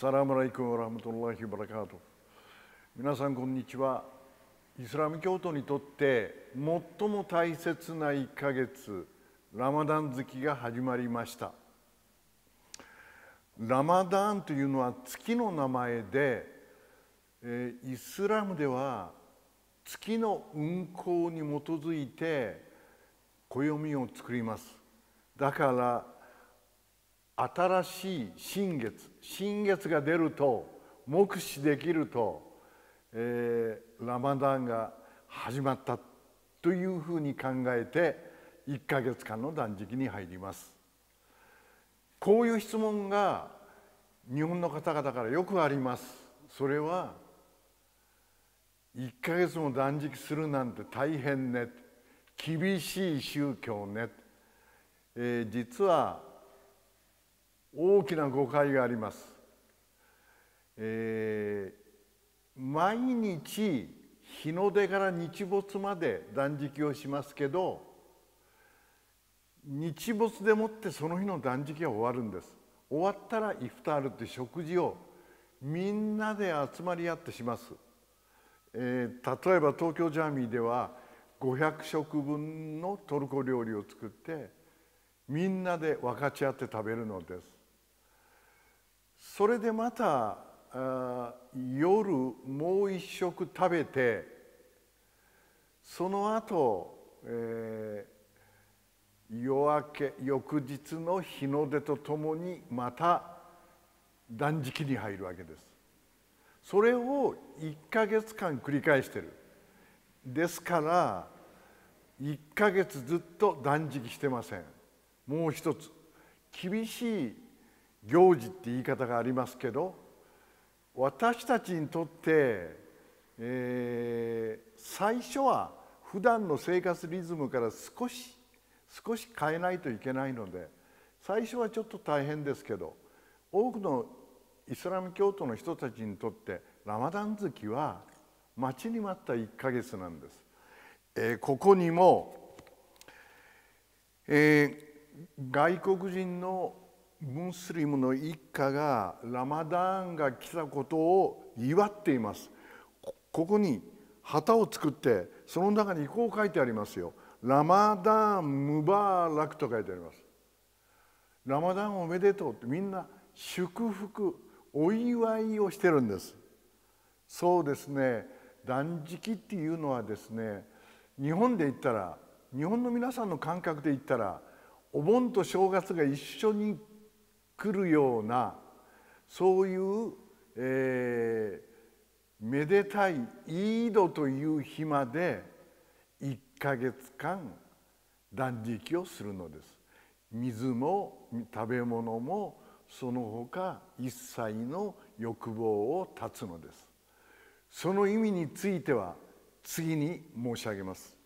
サラムライクムラムトラヒブラカート皆さんこんにちはイスラム教徒にとって最も大切な1ヶ月ラマダン月が始まりましたラマダンというのは月の名前で、えイスラムでは月の運行に基づいて暦を作りますだから新しい新月新月が出ると目視できると、えー、ラマダンが始まったというふうに考えて1ヶ月間の断食に入りますこういう質問が日本の方々からよくありますそれは1ヶ月も断食するなんて大変ね厳しい宗教ね、えー、実は大きな誤解があります。えー、毎日日の出から日没まで断食をしますけど日没でもってその日の断食は終わるんです終わったらイフタールって食事をみんなで集まり合ってします、えー、例えば東京ジャーミーでは500食分のトルコ料理を作ってみんなで分かち合って食べるのですそれでまた夜もう一食食べてその後、えー、夜明け翌日の日の出とともにまた断食に入るわけですそれを1ヶ月間繰り返してるですから1ヶ月ずっと断食してませんもう一つ厳しい行事って言い方がありますけど私たちにとって、えー、最初は普段の生活リズムから少し少し変えないといけないので最初はちょっと大変ですけど多くのイスラム教徒の人たちにとってラマダン月は待ちに待った1ヶ月なんです。えー、ここにも、えー、外国人のムスリムの一家がラマダーンが来たことを祝っていますここに旗を作ってその中にこう書いてありますよラマダーンムバーラクと書いてありますラマダンおめでとうってみんな祝福お祝いをしてるんですそうですね断食っていうのはですね日本で言ったら日本の皆さんの感覚で言ったらお盆と正月が一緒に作るようなそういう、えー、めでたい井戸という日まで1ヶ月間断食をするのです水も食べ物もその他一切の欲望を断つのですその意味については次に申し上げます